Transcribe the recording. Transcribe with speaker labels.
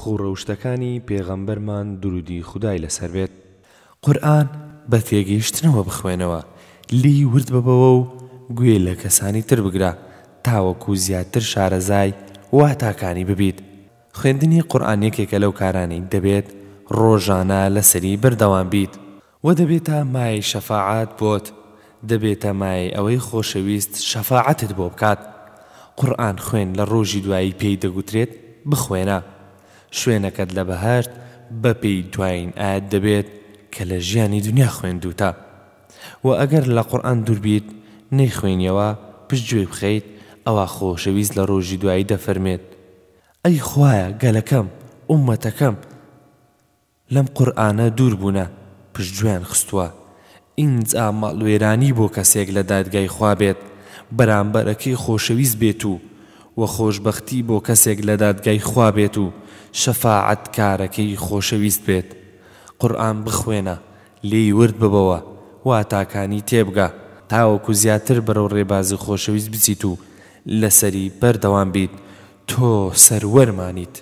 Speaker 1: خوڕەوشتەکانی پێغەمبەرمان درودی خودای لەسەر بێت قورآن بە تێگەیشتنەوە بخوێنەوە لی ورد ببەوە و گوێ لە کەسانی تر بگرە تاوەکو زیاتر شارەزای وا تاکانی ببیت خوێندنی قورآن یەکێکە لەو کارانەی دەبێت ڕۆژانە لەسەری بەردەوام بیت و دەبێتە مای شەفاعات بۆت دەبێتە مای ئەوەی خۆشەویست شەفاعتت بۆ بکات قورآن خوێن لە ڕۆژی دوایی پێی دەگوترێت بخوێنە شوێنەکەت لە بەهارت بەپی دوایین ئاەت دەبێت کە لە ژیانی دنیا خوێندوتە و ئەگەر لە قورآن دووربیت نەیخوێنیەوە پشتگوێ بخەیت ئەوە خۆشەویست لە ڕۆژی دوایی دەفەرمێت
Speaker 2: ئەی خویە گەلەکەم عومەتەکەم
Speaker 1: لەم قورآانە دوور بوونە پشتگوێن خستووە ئینجا ماڵوێرانی بۆ کەسێک لە دادگای خوا بێت بەرامبەرەکەی خۆشەویست بێت و و خۆشببختی بۆ کەسێک لە دادگای خوا بێت و شەفاعەت کارەکەی خۆشەویست بێت قورآن بخوێنە لێی ورد ببەوە وا تاکانی تێبگە تاوەکو زیاتر بەرەو ڕێبازی خۆشەویست بچیت و لەسەری بەردەوام بیت تۆ سەروەرمانیت